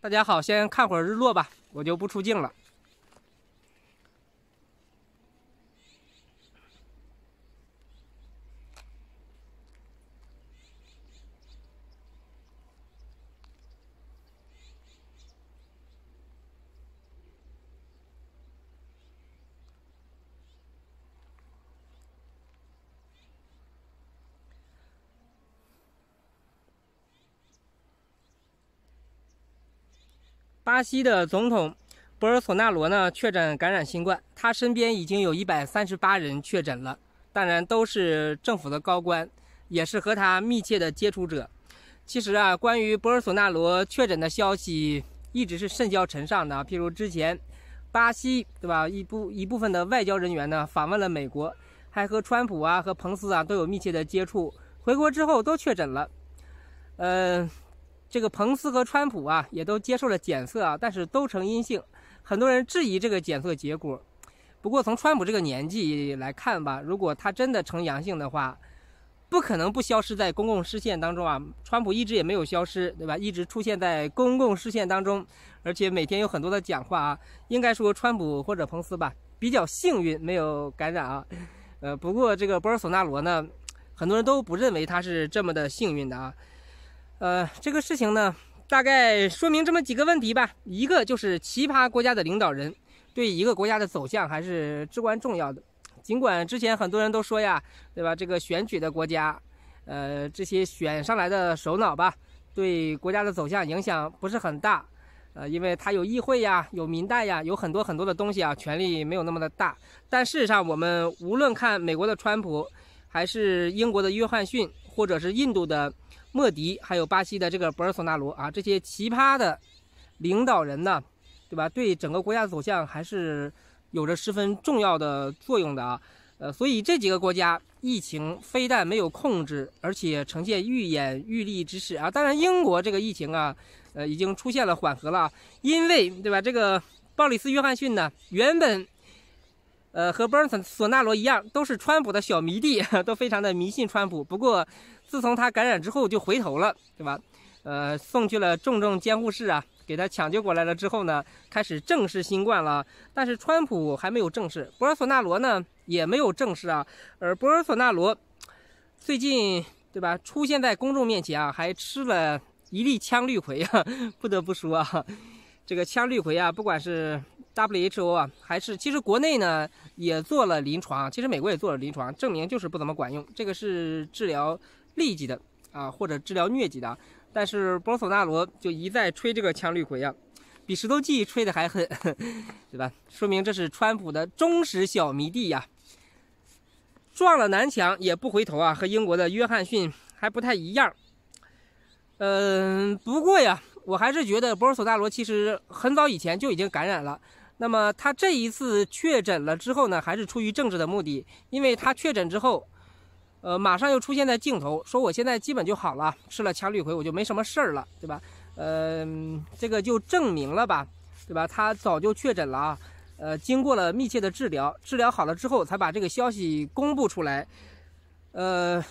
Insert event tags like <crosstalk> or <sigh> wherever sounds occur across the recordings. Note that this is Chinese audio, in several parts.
大家好，先看会儿日落吧，我就不出镜了。巴西的总统博尔索纳罗呢确诊感染新冠，他身边已经有一百三十八人确诊了，当然都是政府的高官，也是和他密切的接触者。其实啊，关于博尔索纳罗确诊的消息一直是甚嚣尘上的，譬如之前巴西对吧一部一部分的外交人员呢访问了美国，还和川普啊和彭斯啊都有密切的接触，回国之后都确诊了，呃。这个彭斯和川普啊，也都接受了检测啊，但是都呈阴性。很多人质疑这个检测结果。不过从川普这个年纪来看吧，如果他真的呈阳性的话，不可能不消失在公共视线当中啊。川普一直也没有消失，对吧？一直出现在公共视线当中，而且每天有很多的讲话啊。应该说川普或者彭斯吧，比较幸运，没有感染啊。呃，不过这个博尔索纳罗呢，很多人都不认为他是这么的幸运的啊。呃，这个事情呢，大概说明这么几个问题吧。一个就是，奇葩国家的领导人对一个国家的走向还是至关重要的。尽管之前很多人都说呀，对吧？这个选举的国家，呃，这些选上来的首脑吧，对国家的走向影响不是很大。呃，因为他有议会呀，有民代呀，有很多很多的东西啊，权力没有那么的大。但事实上，我们无论看美国的川普，还是英国的约翰逊，或者是印度的。莫迪还有巴西的这个博尔索纳罗啊，这些奇葩的领导人呢，对吧？对整个国家的走向还是有着十分重要的作用的啊。呃，所以这几个国家疫情非但没有控制，而且呈现愈演愈烈之势啊。当然，英国这个疫情啊，呃，已经出现了缓和了，因为对吧？这个鲍里斯·约翰逊呢，原本，呃，和博尔索纳罗一样，都是川普的小迷弟，<laughs> 都非常的迷信川普。不过，自从他感染之后就回头了，对吧？呃，送去了重症监护室啊，给他抢救过来了之后呢，开始正式新冠了。但是川普还没有正式，博尔索纳罗呢也没有正式啊。而博尔索纳罗最近对吧，出现在公众面前啊，还吃了一粒羟氯喹啊。<laughs> 不得不说啊，这个羟氯喹啊，不管是 WHO 啊，还是其实国内呢也做了临床，其实美国也做了临床，证明就是不怎么管用。这个是治疗。痢疾的啊，或者治疗疟疾的，但是博索纳罗就一再吹这个羟氯喹啊，比石头记吹的还狠，<laughs> 对吧？说明这是川普的忠实小迷弟呀，撞了南墙也不回头啊，和英国的约翰逊还不太一样。嗯，不过呀，我还是觉得博索纳罗其实很早以前就已经感染了，那么他这一次确诊了之后呢，还是出于政治的目的，因为他确诊之后。呃，马上又出现在镜头，说我现在基本就好了，吃了羟氯喹我就没什么事儿了，对吧？呃，这个就证明了吧，对吧？他早就确诊了啊，呃，经过了密切的治疗，治疗好了之后才把这个消息公布出来，呃，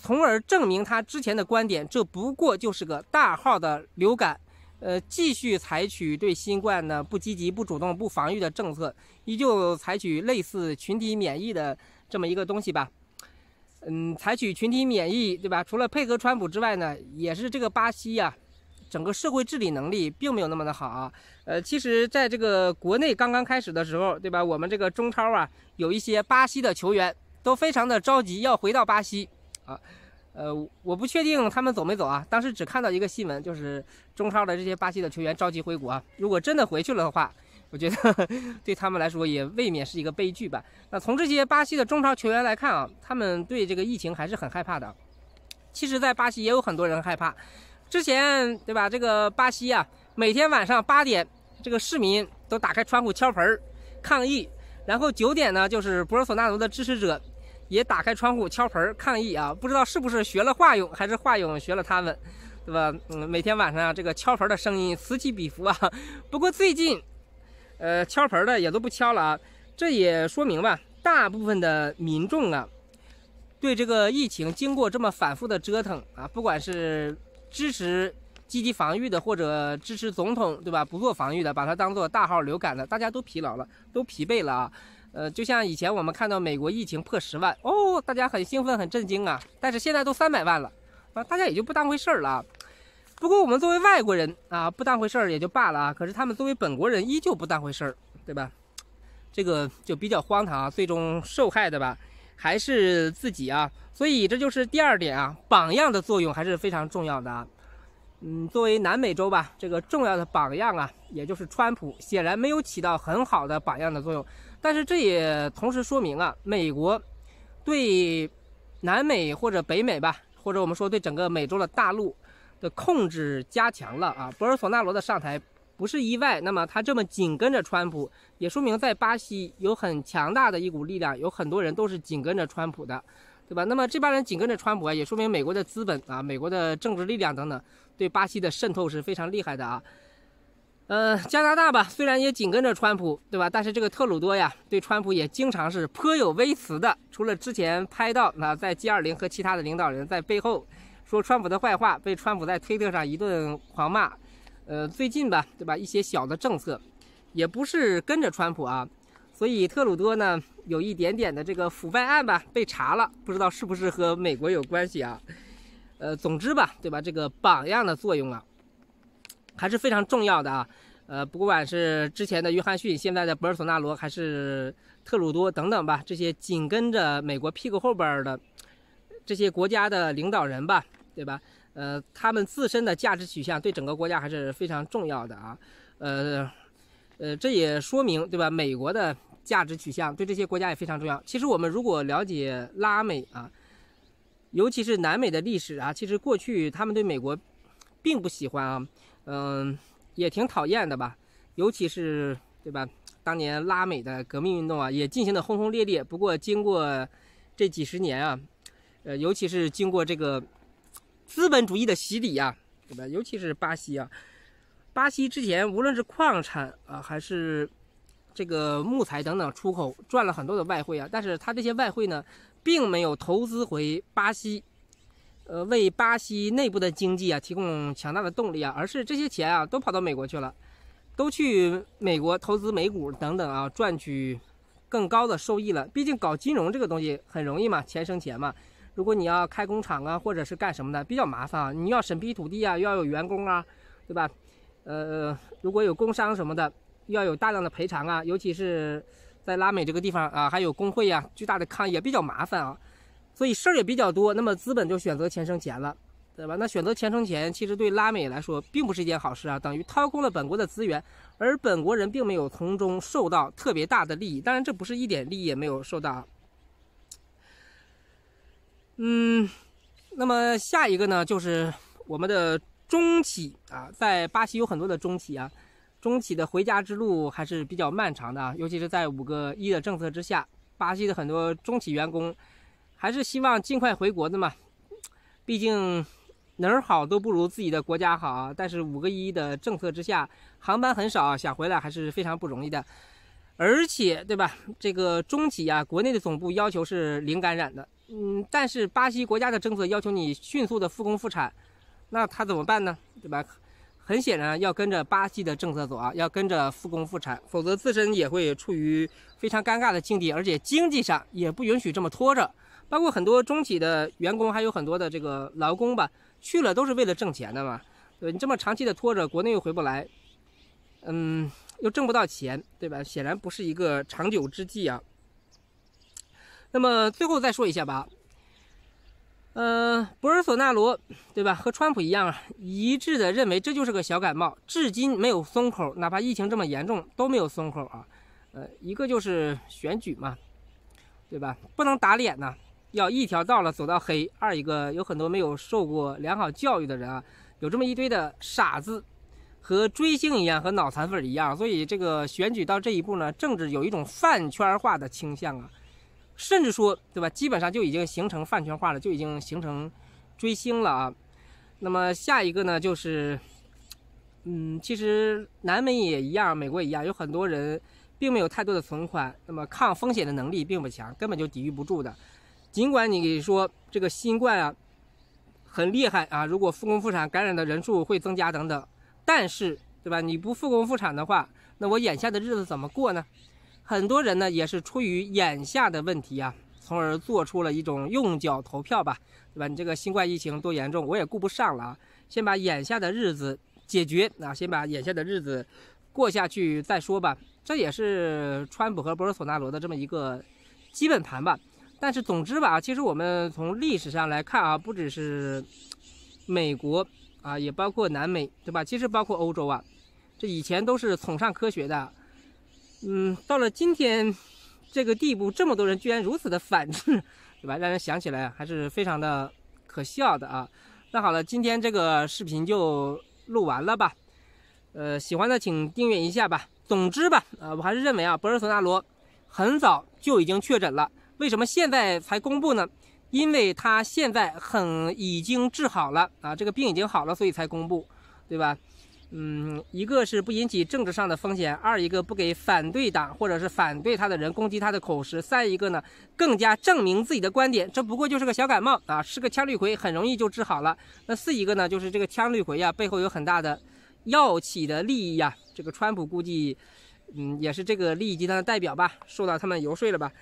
从而证明他之前的观点，这不过就是个大号的流感，呃，继续采取对新冠呢不积极、不主动、不防御的政策，依旧采取类似群体免疫的这么一个东西吧。嗯，采取群体免疫，对吧？除了配合川普之外呢，也是这个巴西呀，整个社会治理能力并没有那么的好啊。呃，其实在这个国内刚刚开始的时候，对吧？我们这个中超啊，有一些巴西的球员都非常的着急要回到巴西啊。呃，我不确定他们走没走啊。当时只看到一个新闻，就是中超的这些巴西的球员着急回国。如果真的回去了的话，我觉得 <laughs> 对他们来说也未免是一个悲剧吧。那从这些巴西的中超球员来看啊，他们对这个疫情还是很害怕的。其实，在巴西也有很多人害怕。之前，对吧？这个巴西啊，每天晚上八点，这个市民都打开窗户敲盆儿抗议。然后九点呢，就是博尔索纳罗的支持者也打开窗户敲盆儿抗议啊。不知道是不是学了华勇，还是华勇学了他们，对吧？嗯，每天晚上啊，这个敲盆儿的声音此起彼伏啊。<laughs> 不过最近。呃，敲盆的也都不敲了啊！这也说明吧，大部分的民众啊，对这个疫情经过这么反复的折腾啊，不管是支持积极防御的，或者支持总统对吧？不做防御的，把它当做大号流感的，大家都疲劳了，都疲惫了啊！呃，就像以前我们看到美国疫情破十万，哦，大家很兴奋、很震惊啊，但是现在都三百万了啊，大家也就不当回事儿了。不过我们作为外国人啊，不当回事儿也就罢了啊。可是他们作为本国人，依旧不当回事儿，对吧？这个就比较荒唐。啊。最终受害的吧，还是自己啊。所以这就是第二点啊，榜样的作用还是非常重要的啊。嗯，作为南美洲吧，这个重要的榜样啊，也就是川普，显然没有起到很好的榜样的作用。但是这也同时说明啊，美国对南美或者北美吧，或者我们说对整个美洲的大陆。的控制加强了啊，博尔索纳罗的上台不是意外，那么他这么紧跟着川普，也说明在巴西有很强大的一股力量，有很多人都是紧跟着川普的，对吧？那么这帮人紧跟着川普，啊，也说明美国的资本啊，美国的政治力量等等对巴西的渗透是非常厉害的啊。呃，加拿大吧，虽然也紧跟着川普，对吧？但是这个特鲁多呀，对川普也经常是颇有微词的，除了之前拍到那在 G20 和其他的领导人，在背后。说川普的坏话，被川普在推特上一顿狂骂，呃，最近吧，对吧？一些小的政策，也不是跟着川普啊，所以特鲁多呢，有一点点的这个腐败案吧，被查了，不知道是不是和美国有关系啊？呃，总之吧，对吧？这个榜样的作用啊，还是非常重要的啊。呃，不管是之前的约翰逊，现在的博尔索纳罗，还是特鲁多等等吧，这些紧跟着美国屁股后边的这些国家的领导人吧。对吧？呃，他们自身的价值取向对整个国家还是非常重要的啊，呃，呃，这也说明对吧？美国的价值取向对这些国家也非常重要。其实我们如果了解拉美啊，尤其是南美的历史啊，其实过去他们对美国并不喜欢啊，嗯，也挺讨厌的吧。尤其是对吧？当年拉美的革命运动啊，也进行的轰轰烈烈。不过经过这几十年啊，呃，尤其是经过这个。资本主义的洗礼啊，对吧？尤其是巴西啊，巴西之前无论是矿产啊，还是这个木材等等出口，赚了很多的外汇啊。但是它这些外汇呢，并没有投资回巴西，呃，为巴西内部的经济啊提供强大的动力啊，而是这些钱啊都跑到美国去了，都去美国投资美股等等啊，赚取更高的收益了。毕竟搞金融这个东西很容易嘛，钱生钱嘛。如果你要开工厂啊，或者是干什么的，比较麻烦。啊。你要审批土地啊，要有员工啊，对吧？呃，如果有工伤什么的，要有大量的赔偿啊。尤其是在拉美这个地方啊，还有工会呀，巨大的抗议也比较麻烦啊，所以事儿也比较多。那么资本就选择钱生钱了，对吧？那选择钱生钱，其实对拉美来说并不是一件好事啊，等于掏空了本国的资源，而本国人并没有从中受到特别大的利益。当然，这不是一点利益也没有受到。嗯，那么下一个呢，就是我们的中企啊，在巴西有很多的中企啊，中企的回家之路还是比较漫长的啊，尤其是在五个一的政策之下，巴西的很多中企员工还是希望尽快回国的嘛，毕竟哪儿好都不如自己的国家好，但是五个一的政策之下，航班很少，想回来还是非常不容易的，而且对吧，这个中企啊，国内的总部要求是零感染的。嗯，但是巴西国家的政策要求你迅速的复工复产，那他怎么办呢？对吧？很显然要跟着巴西的政策走啊，要跟着复工复产，否则自身也会处于非常尴尬的境地，而且经济上也不允许这么拖着。包括很多中企的员工，还有很多的这个劳工吧，去了都是为了挣钱的嘛。你这么长期的拖着，国内又回不来，嗯，又挣不到钱，对吧？显然不是一个长久之计啊。那么最后再说一下吧，呃，博尔索纳罗对吧？和川普一样啊，一致的认为这就是个小感冒，至今没有松口，哪怕疫情这么严重都没有松口啊。呃，一个就是选举嘛，对吧？不能打脸呐，要一条道了走到黑。二一个有很多没有受过良好教育的人啊，有这么一堆的傻子，和追星一样，和脑残粉一样，所以这个选举到这一步呢，政治有一种饭圈化的倾向啊。甚至说，对吧？基本上就已经形成饭圈化了，就已经形成追星了啊。那么下一个呢，就是，嗯，其实南美也一样，美国也一样，有很多人并没有太多的存款，那么抗风险的能力并不强，根本就抵御不住的。尽管你说这个新冠啊很厉害啊，如果复工复产，感染的人数会增加等等，但是，对吧？你不复工复产的话，那我眼下的日子怎么过呢？很多人呢也是出于眼下的问题啊，从而做出了一种用脚投票吧，对吧？你这个新冠疫情多严重，我也顾不上了啊，先把眼下的日子解决啊，先把眼下的日子过下去再说吧。这也是川普和博尔索纳罗的这么一个基本盘吧。但是总之吧，其实我们从历史上来看啊，不只是美国啊，也包括南美，对吧？其实包括欧洲啊，这以前都是崇尚科学的。嗯，到了今天这个地步，这么多人居然如此的反制，对吧？让人想起来还是非常的可笑的啊。那好了，今天这个视频就录完了吧。呃，喜欢的请订阅一下吧。总之吧，啊，我还是认为啊，博尔索纳罗很早就已经确诊了，为什么现在才公布呢？因为他现在很已经治好了啊，这个病已经好了，所以才公布，对吧？嗯，一个是不引起政治上的风险，二一个不给反对党或者是反对他的人攻击他的口实，三一个呢更加证明自己的观点，这不过就是个小感冒啊，是个枪绿葵，很容易就治好了。那四一个呢，就是这个枪绿葵呀，背后有很大的药企的利益呀，这个川普估计，嗯，也是这个利益集团的代表吧，受到他们游说了吧，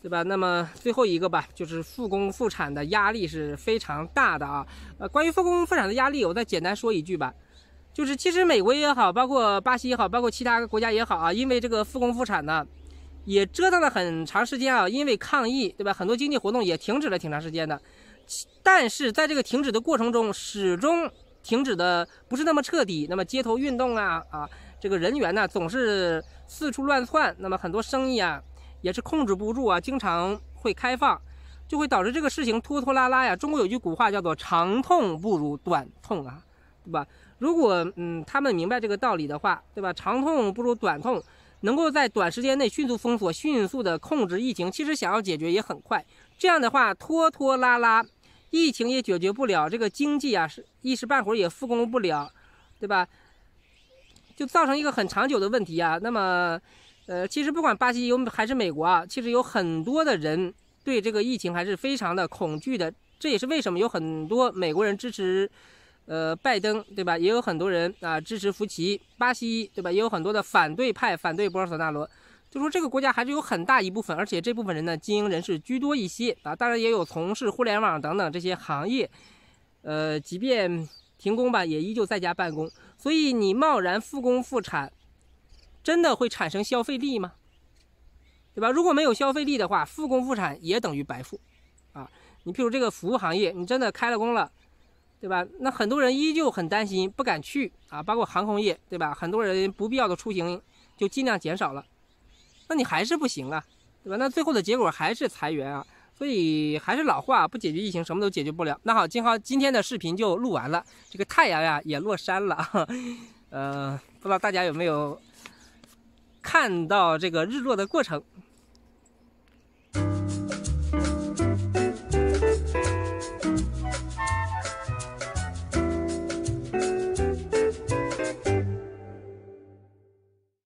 对吧？那么最后一个吧，就是复工复产的压力是非常大的啊。呃，关于复工复产的压力，我再简单说一句吧。就是，其实美国也好，包括巴西也好，包括其他国家也好啊，因为这个复工复产呢，也折腾了很长时间啊。因为抗疫，对吧？很多经济活动也停止了挺长时间的。但是在这个停止的过程中，始终停止的不是那么彻底。那么街头运动啊啊，这个人员呢总是四处乱窜。那么很多生意啊也是控制不住啊，经常会开放，就会导致这个事情拖拖拉拉呀。中国有句古话叫做“长痛不如短痛”啊。对吧？如果嗯，他们明白这个道理的话，对吧？长痛不如短痛，能够在短时间内迅速封锁、迅速的控制疫情，其实想要解决也很快。这样的话，拖拖拉拉，疫情也解决不了，这个经济啊是一时半会儿也复工不了，对吧？就造成一个很长久的问题啊。那么，呃，其实不管巴西有还是美国啊，其实有很多的人对这个疫情还是非常的恐惧的。这也是为什么有很多美国人支持。呃，拜登对吧？也有很多人啊支持福奇。巴西对吧？也有很多的反对派反对博尔索纳罗，就说这个国家还是有很大一部分，而且这部分人呢，精英人士居多一些啊。当然也有从事互联网等等这些行业，呃，即便停工吧，也依旧在家办公。所以你贸然复工复产，真的会产生消费力吗？对吧？如果没有消费力的话，复工复产也等于白复。啊，你譬如这个服务行业，你真的开了工了。对吧？那很多人依旧很担心，不敢去啊，包括航空业，对吧？很多人不必要的出行就尽量减少了，那你还是不行啊，对吧？那最后的结果还是裁员啊，所以还是老话，不解决疫情，什么都解决不了。那好，金浩今天的视频就录完了，这个太阳呀也落山了，呃，不知道大家有没有看到这个日落的过程。